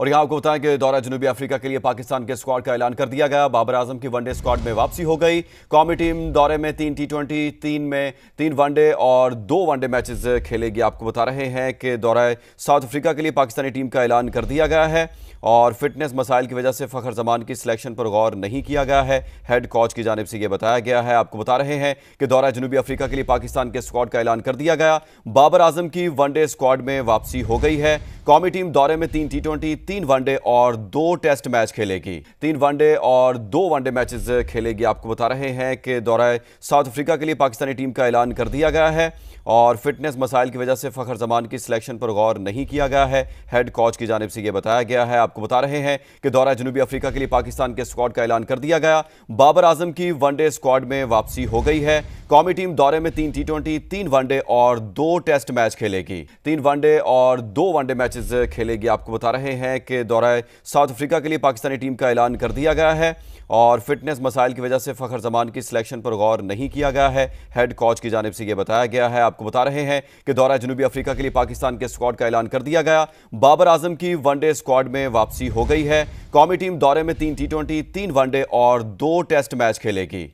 और यहाँ आपको बताएं कि दौरा जनूबी अफ्रीका के लिए पाकिस्तान के स्क्वाड का ऐलान कर दिया गया बाबर आजम की वनडे स्क्वाड में वापसी हो गई कौमी टीम दौरे में तीन टी ट्वेंटी तीन में तीन वनडे और दो वनडे मैचेस खेलेगी आपको बता रहे हैं कि दौरा साउथ अफ्रीका के लिए पाकिस्तानी टीम का ऐलान कर दिया गया है और फिटनेस मसाइल की वजह से फ़खर जमान की सिलेक्शन पर गौर नहीं किया गया है हेड कोच की जानब से यह बताया गया है आपको बता रहे हैं कि दौरा जनूबी अफ्रीका के लिए पाकिस्तान के स्क्वाड का ऐलान कर दिया गया बाबर आजम की वनडे स्क्वाड में वापसी हो गई है कौमी टीम दौरे में तीन टी ट्वेंटी तीन वनडे और दो टेस्ट मैच खेलेगी तीन वनडे और दो वनडे मैचेस खेलेगी आपको बता रहे हैं कि दौरा साउथ अफ्रीका के लिए पाकिस्तानी टीम का ऐलान कर दिया गया है और फिटनेस मसाइल की वजह से फ़खर जमान की सिलेक्शन पर गौर नहीं किया गया है हेड कोच की जानब से यह बताया गया है आपको बता रहे हैं कि दौरा जनूबी अफ्रीका के लिए पाकिस्तान के स्क्वाड का ऐलान कर दिया गया बाबर आजम की वनडे स्क्वाड में वापसी हो गई है कौमी टीम दौरे में तीन टी ट्वेंटी तीन वनडे और दो टेस्ट मैच खेलेगी तीन वनडे और दो वनडे मैचेस खेलेगी आपको बता रहे हैं कि दौरा साउथ अफ्रीका के लिए पाकिस्तानी टीम का ऐलान कर दिया गया है और फिटनेस मसाइल की वजह से फ़खर जमान की सिलेक्शन पर गौर नहीं किया गया है हेड कोच की जानब से यह बताया गया है आपको बता रहे हैं कि दौरा जनूबी अफ्रीका के लिए पाकिस्तान के स्क्वाड का ऐलान कर दिया गया बाबर आजम की वनडे स्क्वाड में वापसी हो गई है कौमी टीम दौरे में तीन टी ट्वेंटी तीन वनडे और दो टेस्ट मैच खेलेगी